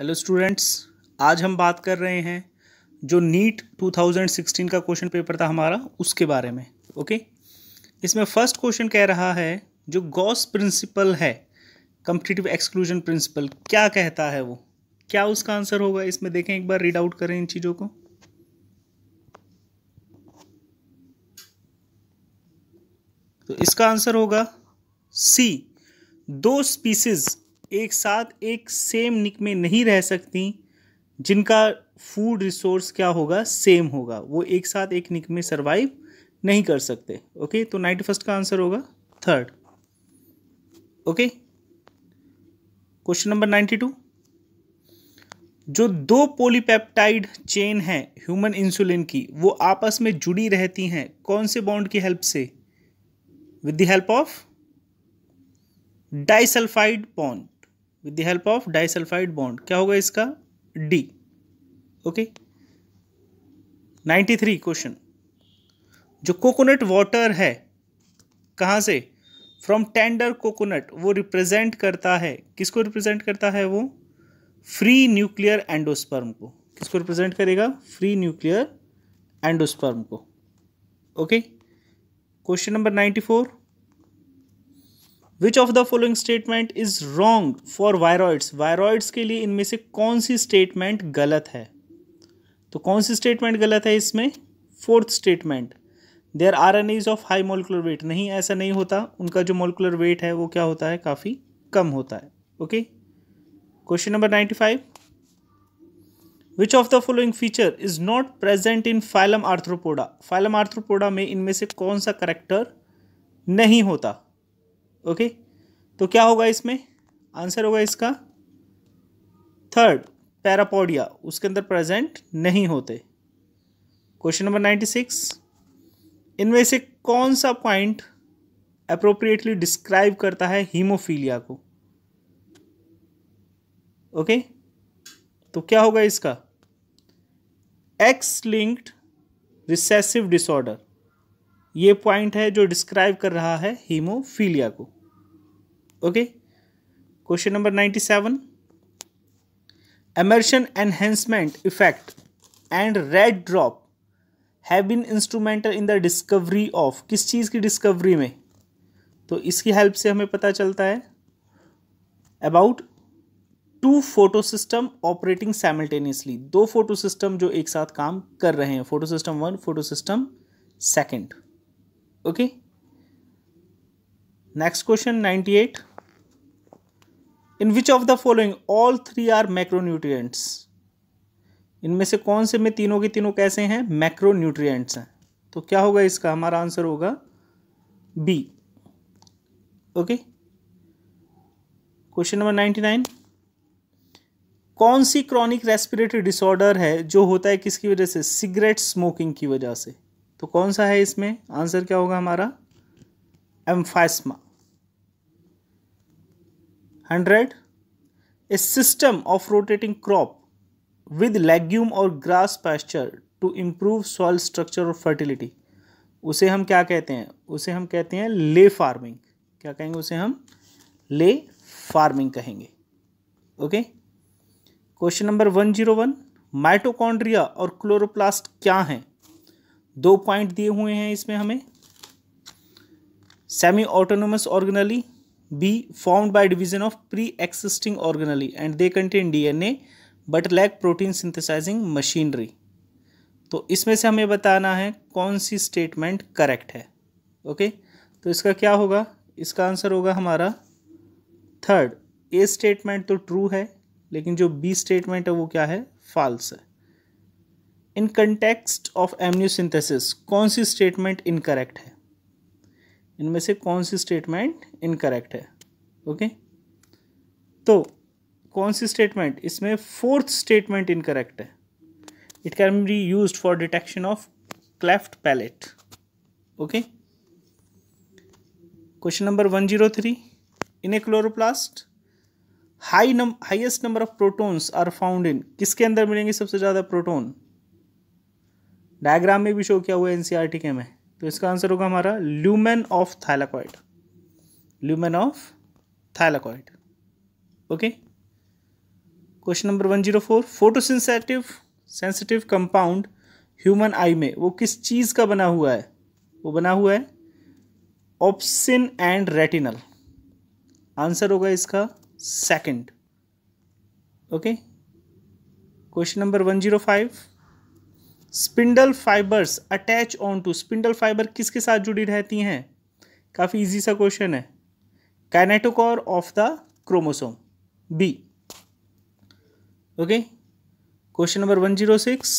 Hello students आज हम बात कर रहे हैं जो नीट 2016 का क्वेश्चन पेपर था हमारा उसके बारे में ओके इसमें फर्स्ट क्वेश्चन कह रहा है जो गॉस प्रिंसिपल है कम्पिटिटिव एक्सक्लूजन प्रिंसिपल क्या कहता है वो क्या उसका आंसर होगा इसमें देखें एक बार रीड आउट करें इन चीज़ों को तो इसका आंसर होगा सी दो स्पीसीज एक साथ एक सेम निक में नहीं रह सकती जिनका फूड रिसोर्स क्या होगा सेम होगा वो एक साथ एक निक में सर्वाइव नहीं कर सकते ओके तो नाइन्टी फर्स्ट का आंसर होगा third okay question number ninety two जो दो पोलीपेप्टाइड चेन है ह्यूमन इंसुलिन की वो आपस में जुड़ी रहती हैं कौन से बॉन्ड की हेल्प से with the help of disulphide bond with the help of disulphide bond क्या होगा इसका D okay ninety three question जो कोकोनट वाटर है कहाँ से फ्रॉम टेंडर कोकोनट वो रिप्रेजेंट करता है किसको रिप्रेजेंट करता है वो फ्री न्यूक्लियर एंडोस्पर्म को किसको रिप्रेजेंट करेगा फ्री न्यूक्लियर एंडोस्पर्म को okay question number ninety four which of the following statement is wrong for viroids viroids के लिए इनमें से कौन सी स्टेटमेंट गलत है तो कौन सी स्टेटमेंट गलत है इसमें fourth statement there are an is of high molecular weight नहीं ऐसा नहीं होता उनका जो मोलिकुलर वेट है वो क्या होता है काफ़ी कम होता है okay question number ninety five which of the following feature is not present in phylum Arthropoda phylum Arthropoda में इनमें से कौन सा करेक्टर नहीं होता ओके तो क्या होगा इसमें आंसर होगा इसका थर्ड पैरापोडिया उसके अंदर प्रेजेंट नहीं होते क्वेश्चन नंबर नाइन्टी सिक्स इनमें से कौन सा पॉइंट अप्रोप्रिएटली डिस्क्राइब करता है हीमोफीलिया को ओके तो क्या होगा इसका एक्स लिंक्ड रिसेसिव डिसऑर्डर ये पॉइंट है जो डिस्क्राइब कर रहा है हीमोफीलिया को okay question number ninety seven Emerson enhancement effect and red drop have been instrumental in the discovery of किस चीज़ की डिस्कवरी में तो इसकी हेल्प से हमें पता चलता है about two photosystem operating simultaneously दो फोटो सिस्टम जो एक साथ काम कर रहे हैं photosystem one photosystem second okay okay? Next question ninety eight in which of the following all three are macronutrients इनमें से कौन से में तीनों के तीनों कैसे हैं न्यूट्रियट्स हैं तो क्या होगा इसका हमारा आंसर होगा B okay question number ninety nine कौन सी क्रॉनिक रेस्पिरेटरी डिसऑर्डर है जो होता है किसकी वजह से सिगरेट स्मोकिंग की वजह से तो कौन सा है इसमें आंसर क्या होगा हमारा emphysema hundred a system of rotating crop with legume और grass pasture to improve soil structure और फर्टिलिटी उसे हम क्या कहते हैं उसे हम कहते हैं ले फार्मिंग क्या कहेंगे उसे हम ले फार्मिंग कहेंगे okay question number one zero one mitochondria और क्लोरोप्लास्ट क्या हैं दो पॉइंट दिए हुए हैं इसमें हमें semi autonomous organelle B. Formed by division of pre-existing organelle and they contain DNA but lack protein synthesizing machinery. तो इसमें से हमें बताना है कौन सी स्टेटमेंट करेक्ट है ओके तो इसका क्या होगा इसका आंसर होगा हमारा थर्ड ए स्टेटमेंट तो ट्रू है लेकिन जो बी स्टेटमेंट है वो क्या है फॉल्स है in context of amniocentesis कौन सी स्टेटमेंट इनकरेक्ट है इनमें से कौन सी स्टेटमेंट इनकरेक्ट है ओके तो कौन सी स्टेटमेंट इसमें फोर्थ स्टेटमेंट इनकरेक्ट है it can be use for detection of cleft palate okay question number one zero three in a chloroplast high num highest number of protons are found in किसके अंदर मिलेंगे सबसे ज़्यादा proton diagram में भी show किया हुआ है के e में तो इसका आंसर होगा हमारा lumen of thylakoid lumen of thylakoid okay question number one zero four photosensitive sensitive compound human eye में वो किस चीज़ का बना हुआ है वो बना हुआ है ऑप्सिन एंड रेटिनल आंसर होगा इसका second okay question number one zero five spindle fibres attach on to spindle fibre किसके साथ जुड़ी रहती हैं काफ़ी इजी सा क्वेश्चन है kinetochore of the chromosome B okay question number one zero six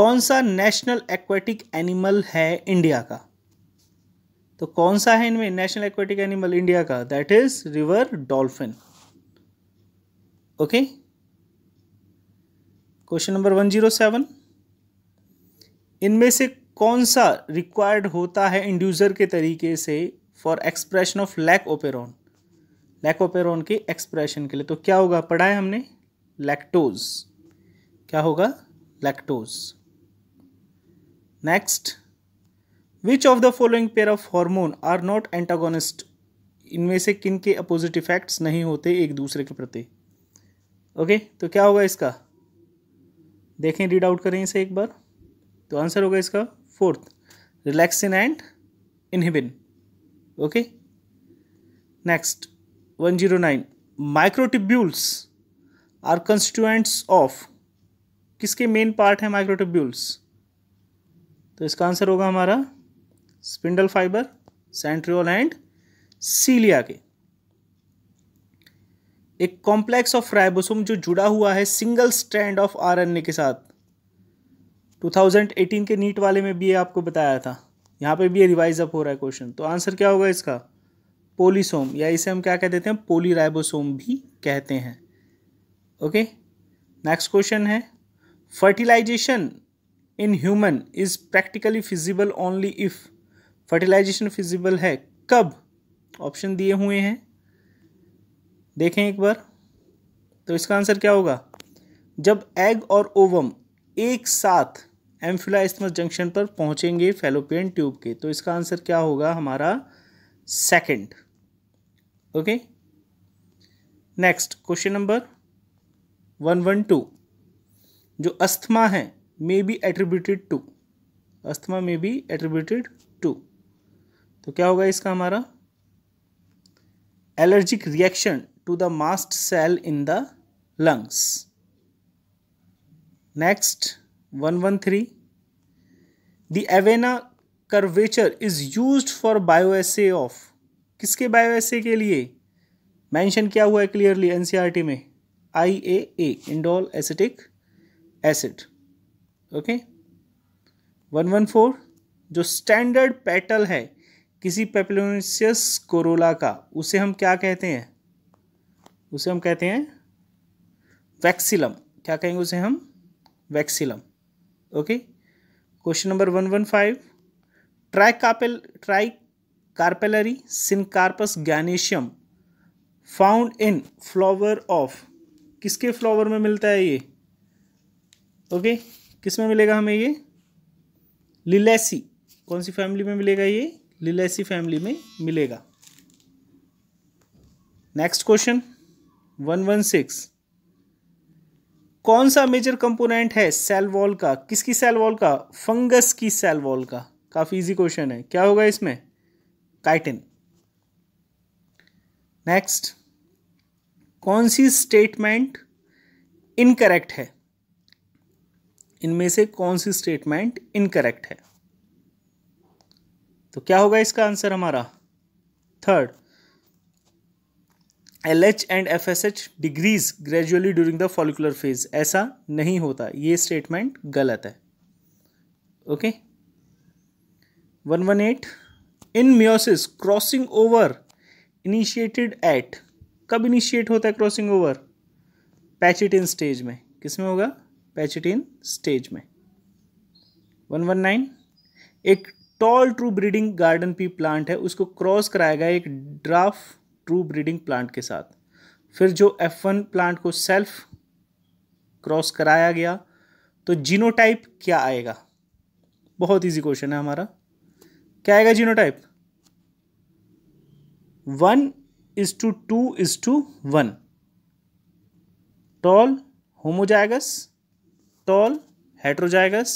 कौन सा नेशनल एक्वेटिक एनिमल है इंडिया का तो कौन सा है इनमें नेशनल एक्वेटिक एनिमल इंडिया का that is river dolphin okay question number one zero seven इनमें से कौन सा रिक्वायर्ड होता है इंड्यूसर के तरीके से for expression of lac operon lac operon के एक्सप्रेशन के लिए तो क्या होगा पढ़ा है हमने लैक्टोज क्या होगा lactose next which of the following pair of hormone are not antagonist इनमें से किन के अपोजिट इफेक्ट्स नहीं होते एक दूसरे के प्रति ओके okay, तो क्या होगा इसका देखें रीड आउट करें इसे एक बार तो आंसर होगा इसका fourth relaxin and inhibin okay next one zero nine microtubules are constituents of किसके मेन पार्ट है माइक्रोटिब्यूल्स तो इसका आंसर होगा हमारा spindle fibre centriole and cilia के एक कॉम्प्लेक्स ऑफ राइबोसोम जो जुड़ा हुआ है सिंगल स्टैंड ऑफ आरएनए के साथ 2018 के नीट वाले में भी ये आपको बताया था यहाँ पे भी ये रिवाइज अप हो रहा है क्वेश्चन तो आंसर क्या होगा इसका पोलीसोम या इसे हम क्या कह देते हैं पोलीराइबोसोम भी कहते हैं ओके नेक्स्ट क्वेश्चन है fertilisation in human is practically feasible only if fertilisation feasible है कब ऑप्शन दिए हुए हैं देखें एक बार तो इसका आंसर क्या होगा जब एग और ओवम एक साथ एम्फिलाइस्थमस जंक्शन पर पहुंचेंगे फेलोपियन ट्यूब के तो इसका आंसर क्या होगा हमारा second okay next question number one one two जो अस्थमा है may be attributed to asthma may be attributed to तो क्या होगा इसका हमारा allergic reaction to the mast cell in the lungs next 113 the avena curvature is used for bioassay of किसके bioassay के लिए मेंशन किया हुआ है क्लियरली एनसीईआरटी e में I A A indole acetic acid okay one one four जो standard petal है किसी पेपलोनिशियस कोरोला का उसे हम क्या कहते हैं उसे हम कहते हैं वैक्सिलम क्या कहेंगे उसे हम vexillum okay question number one one five tricarpel tricarpellary syncarpous gynoecium found in flower of किसके फ्लावर में मिलता है ये ओके किस में मिलेगा हमें ये लिलेसी कौन सी फैमिली में मिलेगा ये लिलेसी फैमिली में मिलेगा next question one one six कौन सा मेजर कंपोनेंट है सेल वॉल का किसकी सेल वॉल का फंगस की सेल वॉल का काफ़ी इजी क्वेश्चन है क्या होगा इसमें काइटिन नेक्स्ट कौन सी स्टेटमेंट इनकरेक्ट है इनमें से कौन सी स्टेटमेंट इनकरेक्ट है तो क्या होगा इसका आंसर हमारा third L H and F S H decreases gradually during the follicular phase ऐसा नहीं होता ये स्टेटमेंट गलत है okay one one eight in meiosis crossing over initiated at कब इनिशिएट होता है crossing over pachytene stage में किस में होगा पैचिट इन स्टेज में वन वन नाइन एक tall true breeding garden pea plant है उसको क्रॉस कराएगा एक ड्राफ्ट ट्रू ब्रीडिंग प्लांट के साथ फिर जो एफ वन प्लांट को सेल्फ क्रॉस कराया गया तो जीनोटाइप क्या आएगा बहुत इजी क्वेश्चन है हमारा क्या आएगा genotype one is to two is to one tall homozygous tall heterozygous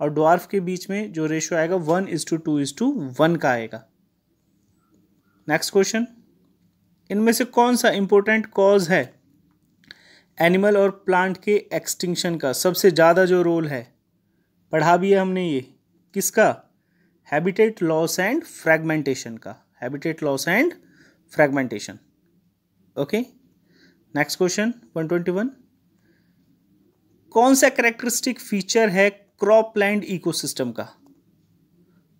और डॉर्फ के बीच में जो रेशियो आएगा one is to two is to one का आएगा नेक्स्ट क्वेश्चन इनमें से कौन सा इम्पोर्टेंट कॉज है एनिमल और प्लांट के एक्सटिंक्शन का सबसे ज़्यादा जो रोल है पढ़ा भी है हमने ये किसका हैबिटेट लॉस एंड फ्रैगमेंटेशन का habitat loss and fragmentation okay next question 121 कौन सा करेक्टरिस्टिक फीचर है क्रॉप लैंड इकोसिस्टम का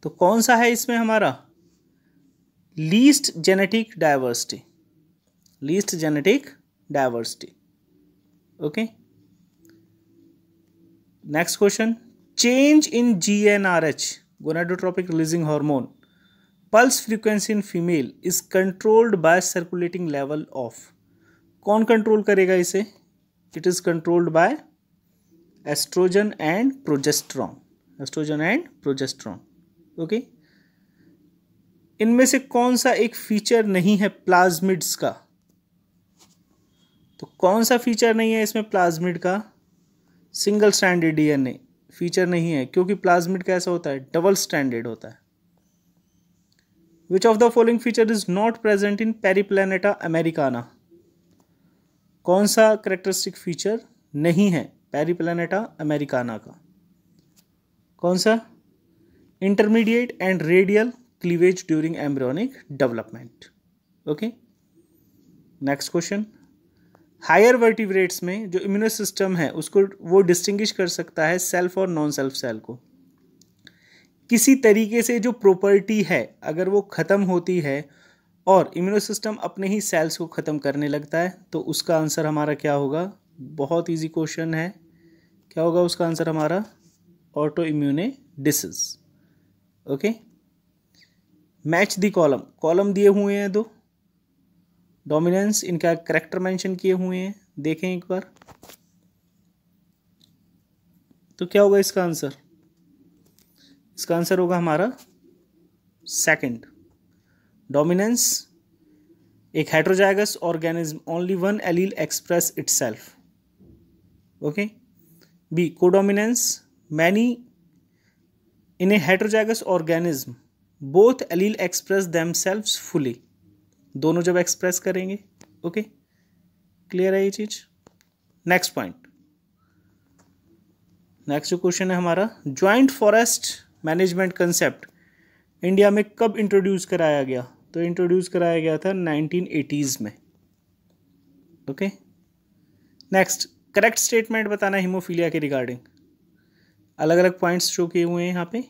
तो कौन सा है इसमें हमारा least genetic diversity least genetic diversity okay next question change in gnrh gonadotropic releasing hormone pulse frequency in female is controlled by circulating level of कौन कंट्रोल करेगा इसे it is controlled by oestrogen and progesterone oestrogen and progesterone okay इनमें से कौन सा एक feature नहीं है प्लाज्मिड्स का तो कौन सा फीचर नहीं है इसमें प्लाज्मिड का सिंगल स्टैंडर्ड डीएनए फीचर नहीं है क्योंकि प्लाज्मिड कैसा होता है डबल स्टैंडर्ड होता है which of the following feature is not present in Periplaneta americana कौन सा करेक्टरिस्टिक फीचर नहीं है पेरीप्लेनेटा अमेरिकाना का कौन सा intermediate and radial cleavage during embryonic development okay next question higher vertebrates में जो इम्यूनो सिस्टम है उसको वो डिस्टिंग्विश कर सकता है सेल्फ और नॉन सेल्फ सेल को किसी तरीके से जो प्रॉपर्टी है अगर वो ख़त्म होती है और इम्यूनो सिस्टम अपने ही सेल्स को ख़त्म करने लगता है तो उसका आंसर हमारा क्या होगा बहुत इजी क्वेश्चन है क्या होगा उसका आंसर हमारा autoimmune disease okay match the column column दिए हुए हैं दो डोमिनेंस इनका करेक्टर मेंशन किए हुए हैं देखें एक बार तो क्या होगा इसका आंसर इसका आंसर होगा हमारा सेकंड डोमिनेंस एक heterozygous organism only one allele express itself okay B codominance many in a heterozygous organism both allele express them fully दोनों जब एक्सप्रेस करेंगे ओके क्लियर है ये चीज़ नेक्स्ट पॉइंट नेक्स्ट जो क्वेश्चन है हमारा joint forest management concept India में कब इंट्रोड्यूस कराया गया तो इंट्रोड्यूस कराया गया था एटीज में ओके नेक्स्ट करेक्ट स्टेटमेंट बताना हीमोफीलिया के रिगार्डिंग अलग अलग पॉइंट्स शो किए हुए हैं यहाँ पे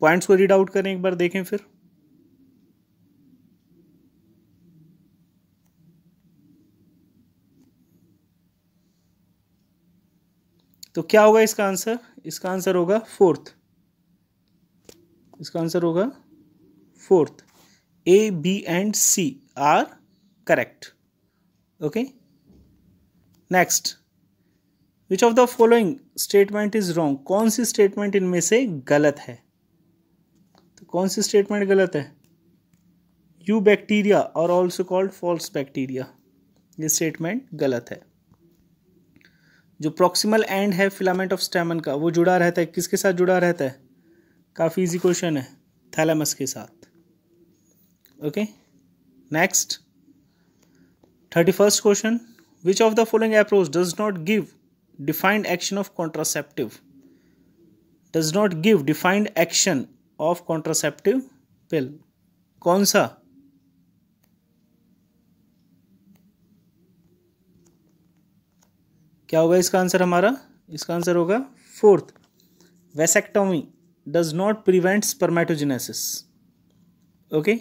पॉइंट्स को रीड आउट करें एक बार देखें फिर तो क्या होगा इसका आंसर इसका आंसर होगा फोर्थ इसका आंसर होगा fourth A B and C are correct okay next which of the following statement is wrong कौन सी स्टेटमेंट इनमें से गलत है तो कौन सी स्टेटमेंट गलत है यू बैक्टीरिया और ऑल्सो कॉल्ड फॉल्स बैक्टीरिया ये स्टेटमेंट गलत है जो प्रॉक्सिमल एंड है फिलामेंट ऑफ स्टेमन का वो जुड़ा रहता है किसके साथ जुड़ा रहता है काफ़ी इजी क्वेश्चन है थैलेमस के साथ okay next thirty first question which of the following approach does not give defined action of contraceptive does not give defined action of contraceptive pill कौन सा क्या होगा इसका आंसर हमारा इसका आंसर होगा fourth vasectomy does not prevent spermatogenesis okay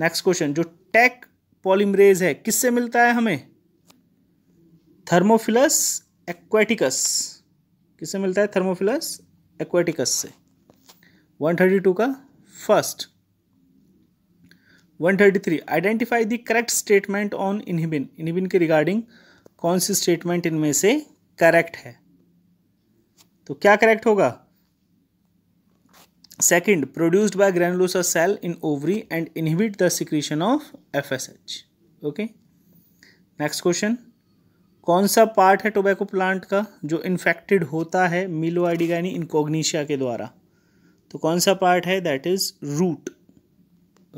next question जो Taq polymerase है किससे मिलता है हमें थर्मोफिलस एक्वेटिकस किससे मिलता है थर्मोफिलस एक्वेटिकस से 132 का first 133 identify the correct statement on inhibin inhibin के रिगार्डिंग कौन सी स्टेटमेंट इनमें से करेक्ट है तो क्या करेक्ट होगा second produced by granulosa cell in ovary and inhibit the secretion of F S H okay next question कौन सा पार्ट है टोबैको प्लांट का जो इन्फेक्टेड होता है मिलोआइडिका इनकोग्निशिया के द्वारा तो कौन सा पार्ट है that is root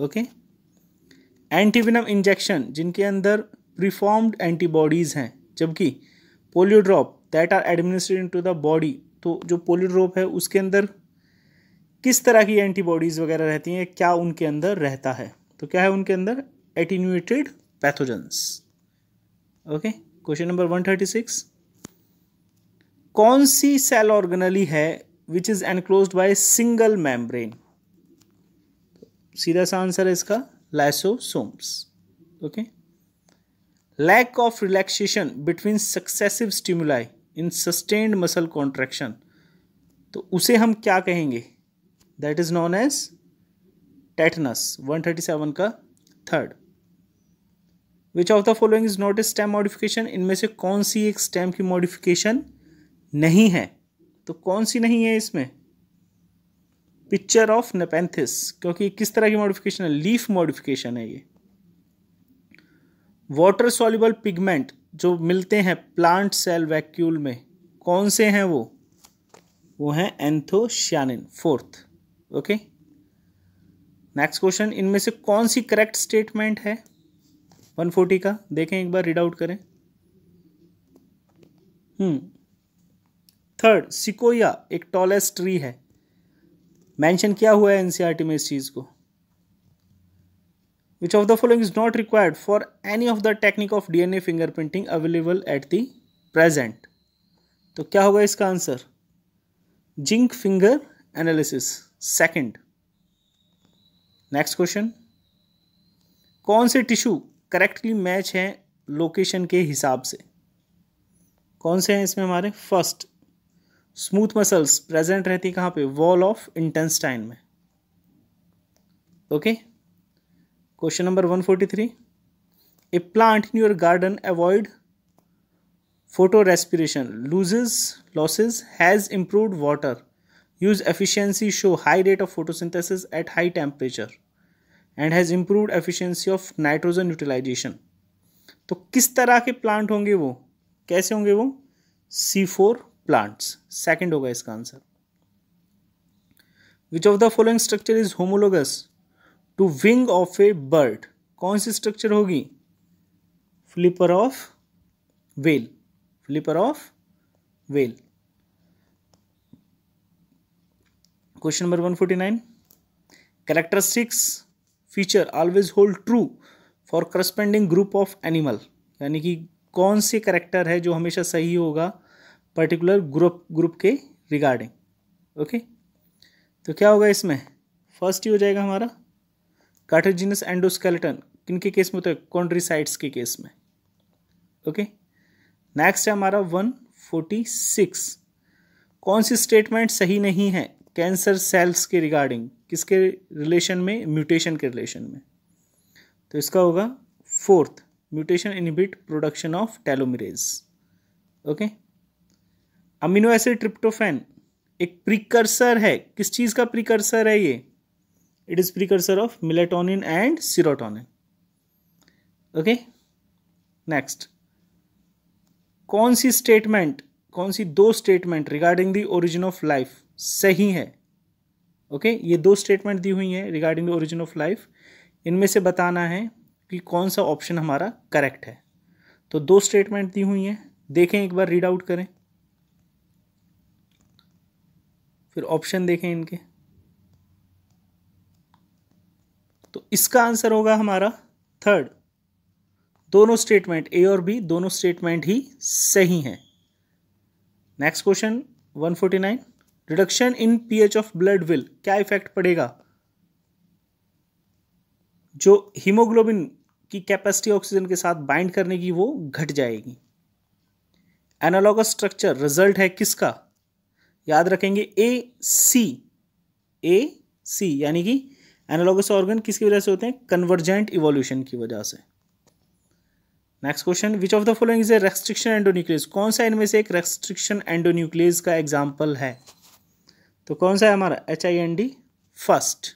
okay antivenom injection जिनके अंदर प्रीफॉर्म्ड एंटीबॉडीज़ हैं जबकि polio drop that are administered to the body तो जो पोलियोड्रॉप है उसके अंदर किस तरह की एंटीबॉडीज़ वगैरह रहती हैं क्या उनके अंदर रहता है तो क्या है उनके अंदर attenuated pathogens okay question number one thirty six कौन सी सेल ऑर्गनली है which is enclose by single membrane सीधा सा आंसर है इसका lysosomes okay okay? lack of relaxation between successive stimuli in sustained muscle contraction तो उसे हम क्या कहेंगे that is known as tetanus 137 का third which of the following is not a stem modification इनमें से कौन सी एक स्टेम की मॉडिफिकेशन नहीं है तो कौन सी नहीं है इसमें पिक्चर ऑफ नेपेंथिस क्योंकि किस तरह की मॉडिफिकेशन है लीफ मॉडिफिकेशन है ये वाटर सॉल्युबल पिगमेंट जो मिलते हैं प्लांट सेल वैक्यूल में कौन से हैं वो वो हैं anthocyanin fourth okay next question इनमें से कौन सी करेक्ट स्टेटमेंट है 140 का देखें एक बार रीड आउट करें हम्म थर्ड सिकोया एक टॉलेस्ट ट्री है मेंशन किया हुआ है एनसीईआरटी e में इस चीज़ को Which of the following is not required for any of the technique of DNA fingerprinting available at the present? तो क्या होगा इसका answer zinc finger analysis second next question कौन से टिश्यू करेक्टली मैच हैं लोकेशन के हिसाब से कौन से हैं इसमें हमारे फर्स्ट स्मूथ मसल्स प्रेजेंट रहती है कहाँ पे वॉल ऑफ इंटेंस्टाइन में okay okay? Question number one forty three a plant in your garden avoid photorespiration loses losses has improved water use efficiency show high rate of photosynthesis at high temperature and has improved efficiency of nitrogen utilisation तो किस तरह के plant होंगे वो कैसे होंगे वो सी four plants second होगा इसका answer which of the following structure is homologous to wing of a bird कौन सी स्ट्रक्चर होगी flipper of whale flipper of whale question number one forty nine characteristics feature always hold true for corresponding group of animal यानी कि कौन से character है जो हमेशा सही होगा पर्टिकुलर ग्रुप ग्रुप के रिगार्डिंग ओके okay? तो क्या होगा इसमें फर्स्ट ही हो जाएगा हमारा कार्टोजिनस एंडोस्केलेटन किन के केस में होता है कॉन्ड्रीसाइट्स के केस में ओके नेक्स्ट है हमारा वन फोर्टी सिक्स कौन सी स्टेटमेंट सही नहीं है कैंसर सेल्स के रिगार्डिंग किसके रिलेशन में म्यूटेशन के रिलेशन में तो इसका होगा fourth mutation inhibit production of telomerase okay amino acid tryptophan एक प्रिकर्सर है किस चीज़ का प्रिकर्सर है ये it is precursor of melatonin and serotonin okay next कौन सी स्टेटमेंट कौन सी दो statement regarding the origin of life सही है ओके okay? ये दो स्टेटमेंट दी हुई हैं regarding the origin of life इनमें से बताना है कि कौन सा ऑप्शन हमारा करेक्ट है तो दो स्टेटमेंट दी हुई हैं देखें एक बार रीड आउट करें फिर ऑप्शन देखें इनके तो इसका आंसर होगा हमारा थर्ड दोनों स्टेटमेंट ए और बी दोनों स्टेटमेंट ही सही हैं next question 149 reduction in pH of blood will क्या इफेक्ट पड़ेगा जो हीमोग्लोबिन की कैपेसिटी ऑक्सीजन के साथ बाइंड करने की वो घट जाएगी एनालॉगस स्ट्रक्चर रिजल्ट है किसका याद रखेंगे ए सी ए सी यानी कि एनालॉगस ऑर्गन किसकी वजह से होते हैं कन्वर्जेंट इवोल्यूशन की वजह से next question which of the following is a restriction endonuclease कौन सा इनमें से एक रेस्ट्रिक्शन एंडोन्यूक्लियस का एग्जाम्पल है तो कौन सा है हमारा H I N D first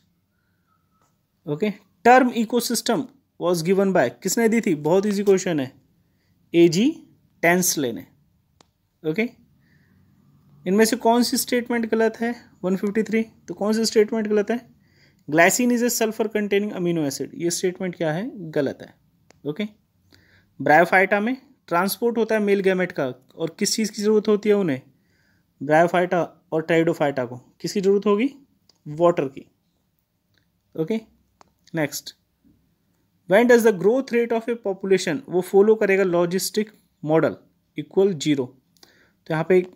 okay term ecosystem was given by किसने दी थी बहुत ईजी क्वेश्चन है ए जी टेंसले ने ओके इनमें से कौन सी स्टेटमेंट गलत है 153 तो कौन सी स्टेटमेंट गलत है glycine is a sulphur containing amino acid ये स्टेटमेंट क्या है गलत है ओके ब्रायोफाइटा में ट्रांसपोर्ट होता है मेल गैमेट का और किस चीज़ की ज़रूरत होती है उन्हें ब्रायोफाइटा और ट्राइडोफाइटा को किसकी ज़रूरत होगी वाटर की okay next when does the growth rate of a population वो फॉलो करेगा लॉजिस्टिक मॉडल इक्वल जीरो तो यहाँ पे एक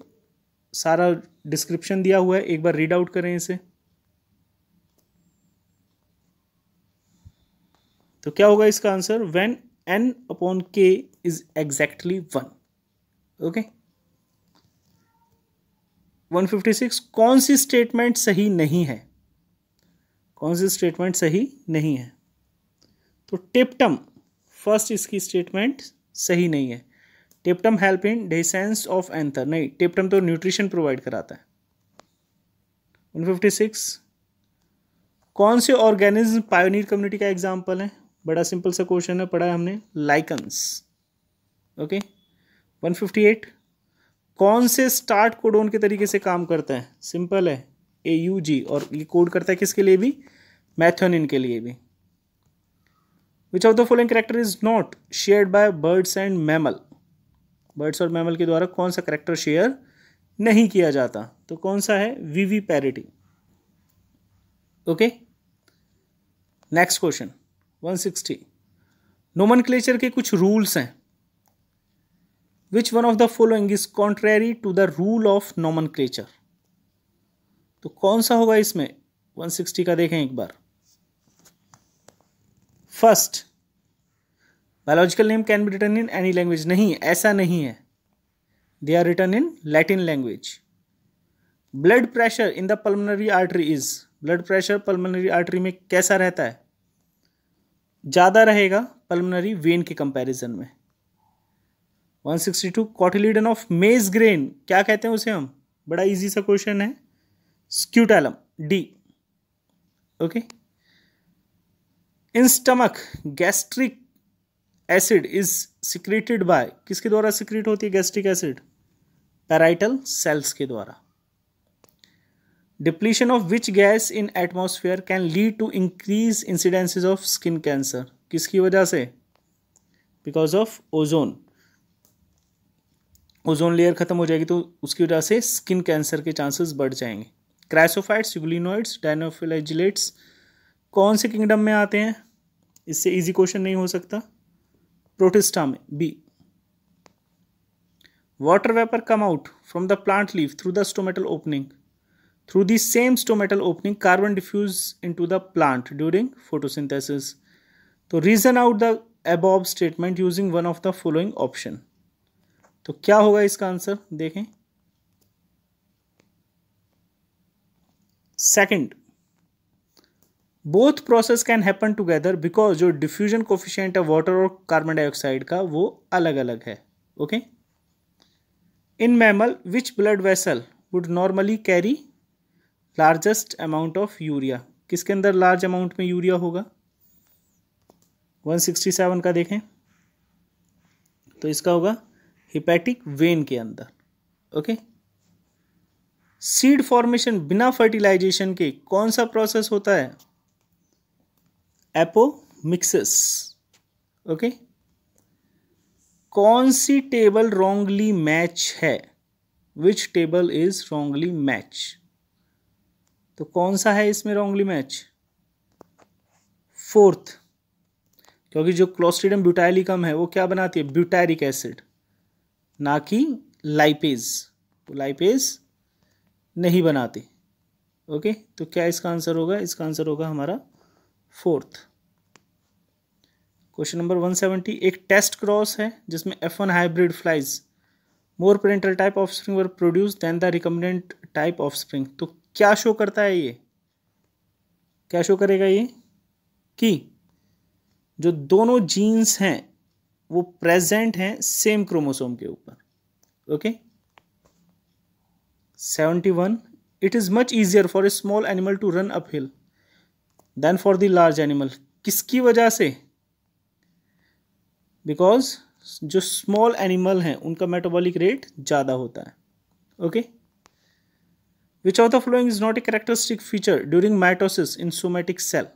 सारा डिस्क्रिप्शन दिया हुआ है एक बार रीड आउट करें इसे तो क्या होगा इसका answer when N upon K is exactly one okay 156 कौन सी स्टेटमेंट सही नहीं है कौन सी स्टेटमेंट सही नहीं है तो टिप्टम फर्स्ट इसकी स्टेटमेंट सही नहीं है tapetum help in dehiscence of anther नहीं टिप्टम तो न्यूट्रिशन प्रोवाइड कराता है 156 कौन से ऑर्गेनिज्म पायोनियर कम्युनिटी का एग्जाम्पल है बड़ा सिंपल सा क्वेश्चन है पढ़ा है हमने लाइकन्स ओके 158 कौन से स्टार्ट कोडोन के तरीके से काम करता है सिंपल है ए यू जी और ये कोड करता है किसके लिए भी मैथोनिन के लिए भी which of the following character is not share by birds and mammal birds और मैमल के द्वारा कौन सा करेक्टर शेयर नहीं किया जाता तो कौन सा है viviparity okay next question sixty nomenclature के कुछ रूल्स हैं which one of the following is contrary to the rule of nomenclature तो कौन सा होगा इसमें वन सिक्सटी का देखें एक बार first biological name can be written in any language नहीं ऐसा नहीं है they are written in Latin language blood pressure in the pulmonary artery is blood pressure pulmonary artery में कैसा रहता है ज़्यादा रहेगा पल्मोनरी वेन के कंपैरिजन में 162 कॉटिलीडन ऑफ मेज ग्रेन क्या कहते हैं उसे हम बड़ा इजी सा क्वेश्चन है scutellum D okay in stomach gastric acid is secreted by किसके द्वारा सिक्रेट होती है गैस्ट्रिक एसिड पैराइटल सेल्स के द्वारा depletion of which gas in atmosphere can lead to increase incidences of skin cancer किसकी वजह से because of ozone ozone layer खत्म हो जाएगी तो उसकी वजह से स्किन कैंसर के चांसेस बढ़ जाएंगे क्राइसोफाइड्स यूग्लिनोइड्स डायनोफिलाजिलेट्स कौन से किंगडम में आते हैं इससे इजी क्वेश्चन नहीं हो सकता प्रोटिस्टा में B water vapour come out from the plant leave through the stomatal opening through the same stomatal opening carbon diffuse into the plant during photosynthesis तो reason out the above statement using one of the following option तो क्या होगा इसका answer देखें second both process can happen together because जो diffusion coefficient है water और carbon dioxide का वो अलग अलग है okay in mammal which blood vessel would normally carry largest amount of urea किसके अंदर लार्ज अमाउंट में यूरिया होगा 167 का देखें तो इसका होगा हिपैटिक वेन के अंदर ओके सीड फॉर्मेशन बिना फर्टिलाइजेशन के कौन सा प्रोसेस होता है एपोमिक्सिस ओके कौन सी टेबल रॉन्गली मैच है which table is wrongly match तो कौन सा है इसमें रोंगली मैच फोर्थ क्योंकि जो क्लोस्ट्रीडम ब्यूटाइलिकम है वो क्या बनाती है ब्यूटायरिक एसिड ना कि लाइपेज तो लाइपेज नहीं बनाती ओके तो क्या इसका आंसर होगा इसका आंसर होगा हमारा fourth question number one seventy एक टेस्ट क्रॉस है जिसमें F one hybrid flies more parental type offspring were produce than the recombinant type offspring तो क्या शो करता है ये क्या शो करेगा ये कि जो दोनों जीन्स हैं वो प्रेजेंट हैं सेम क्रोमोसोम के ऊपर okay seventy one it is much easier for a small animal to run uphill than for the large animal किसकी वजह से बिकॉज जो स्मॉल एनिमल हैं उनका मेटाबॉलिक रेट ज़्यादा होता है okay okay? Which of the following is not a characteristic feature during mitosis in somatic cell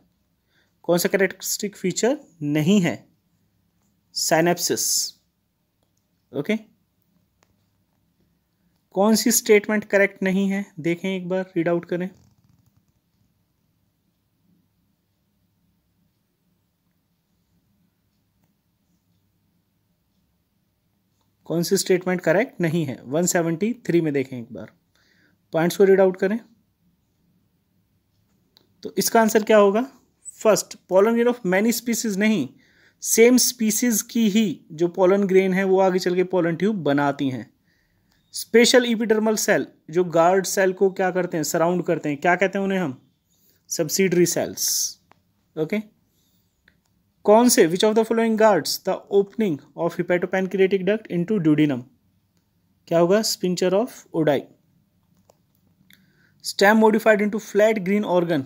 कौन सा करेक्टरिस्टिक फीचर नहीं है साइनेप्सिस ओके okay? कौन सी स्टेटमेंट करेक्ट नहीं है देखें एक बार रीड आउट करें कौन सी स्टेटमेंट करेक्ट नहीं है 173 में देखें एक बार पॉइंट्स को रीड आउट करें तो इसका आंसर क्या होगा first pollen grain of many species नहीं सेम स्पीसीज की ही जो पॉलन ग्रेन है वो आगे चल के पॉलन ट्यूब बनाती हैं स्पेशल इपीडर्मल सेल जो गार्ड सेल को क्या करते हैं सराउंड करते हैं क्या कहते हैं उन्हें हम सब्सिडरी सेल्स ओके कौन से which of the following guards the opening of hepatopancreatic duct into duodenum क्या होगा sphincter of Oddi stem modified into flat green organ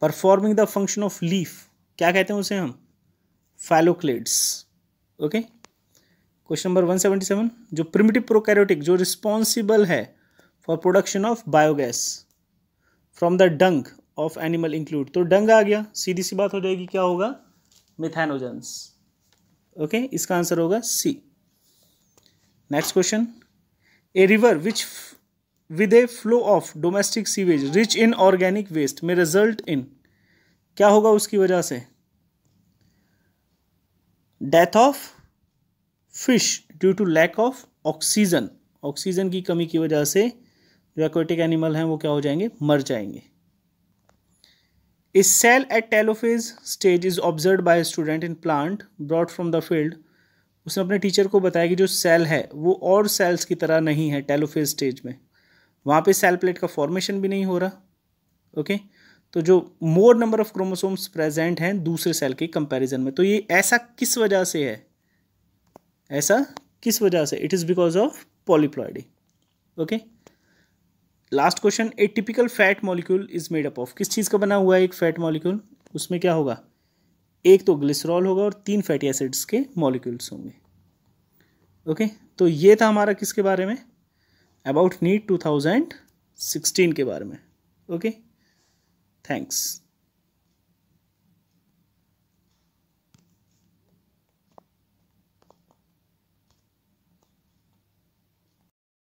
performing the function of leaf क्या कहते हैं उसे हम फैलोक्लेड्स ओके क्वेश्चन नंबर 177 जो प्रिमिटिव प्रोकैरियोटिक जो responsible है for production of biogas from the dung of animal include तो डंग आ गया सीधी सी बात हो जाएगी क्या होगा मिथेनोजेंस ओके okay? इसका आंसर होगा C next question a river which with a flow of domestic sewage rich in organic waste में रिजल्ट इन क्या होगा उसकी वजह से death of fish due to lack of oxygen oxygen की कमी की वजह से जो एक्वेटिक एनिमल हैं वो क्या हो जाएंगे मर जाएंगे इस cell at telophase stage is observe by student in plant brought from the field उसने अपने टीचर को बताया कि जो सेल है वो और सेल्स की तरह नहीं है टेलोफेज स्टेज में वहाँ पे सेल प्लेट का फॉर्मेशन भी नहीं हो रहा ओके तो जो more number of chromosomes present हैं दूसरे सेल के कंपैरिजन में तो ये ऐसा किस वजह से है ऐसा किस वजह से it is because of polyploidy okay last question a typical fat molecule is made up of किस चीज़ का बना हुआ है एक फैट मॉलिक्यूल उसमें क्या होगा एक तो ग्लिसरॉल होगा और तीन फैटी एसिड्स के मॉलिक्यूल्स होंगे ओके okay? तो ये था हमारा किसके बारे में अबाउट नीट 2016 के बारे में ओके थैंक्स